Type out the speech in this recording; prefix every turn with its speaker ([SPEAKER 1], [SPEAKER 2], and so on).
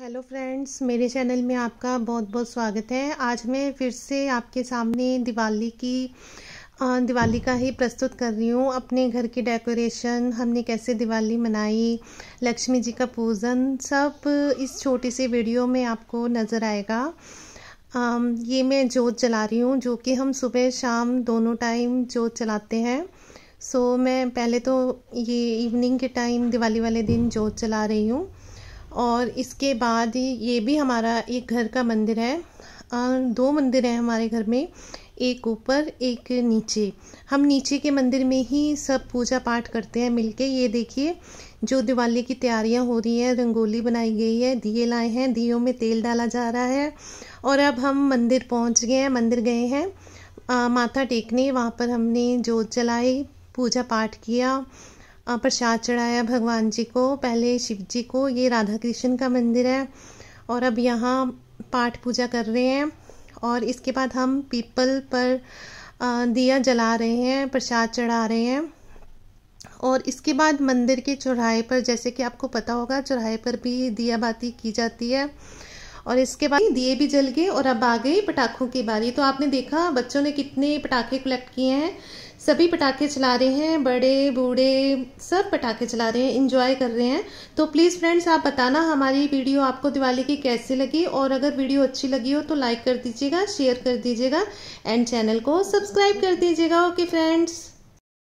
[SPEAKER 1] hello friends मेरे channel में आपका बहुत बहुत स्वागत है आज मैं फिर से आपके सामने दिवाली की दिवाली का ही प्रस्तुत कर रही हूँ अपने घर की डेकोरेशन हमने कैसे दिवाली मनाई लक्ष्मी जी का पूजन सब इस छोटी सी वीडियो में आपको नज़र आएगा ये मैं जोत जला रही हूँ जो कि हम सुबह शाम दोनों टाइम जोत चलाते हैं सो मैं पहले तो ये इवनिंग के टाइम दिवाली वाले दिन जोत जला रही हूँ और इसके बाद ये भी हमारा एक घर का मंदिर है दो मंदिर हैं हमारे घर में एक ऊपर एक नीचे हम नीचे के मंदिर में ही सब पूजा पाठ करते हैं मिलके ये देखिए जो दिवाली की तैयारियां हो रही हैं रंगोली बनाई गई है दिए लाए हैं दियों में तेल डाला जा रहा है और अब हम मंदिर पहुंच गए हैं मंदिर गए हैं माथा टेकने वहाँ पर हमने जोत जलाई पूजा पाठ किया प्रसाद चढ़ाया भगवान जी को पहले शिव जी को ये राधा कृष्ण का मंदिर है और अब यहाँ पाठ पूजा कर रहे हैं और इसके बाद हम पीपल पर दिया जला रहे हैं प्रसाद चढ़ा रहे हैं और इसके बाद मंदिर के चौराहे पर जैसे कि आपको पता होगा चौराहे पर भी दिया बाती की जाती है और इसके बाद दिए भी जल गए और अब आ गई पटाखों की बारी तो आपने देखा बच्चों ने कितने पटाखे कलेक्ट किए हैं सभी पटाखे चला रहे हैं बड़े बूढ़े सब पटाखे चला रहे हैं इंजॉय कर रहे हैं तो प्लीज़ फ्रेंड्स आप बताना हमारी वीडियो आपको दिवाली की कैसे लगी और अगर वीडियो अच्छी लगी हो तो लाइक कर दीजिएगा शेयर कर दीजिएगा एंड चैनल को सब्सक्राइब कर दीजिएगा ओके फ्रेंड्स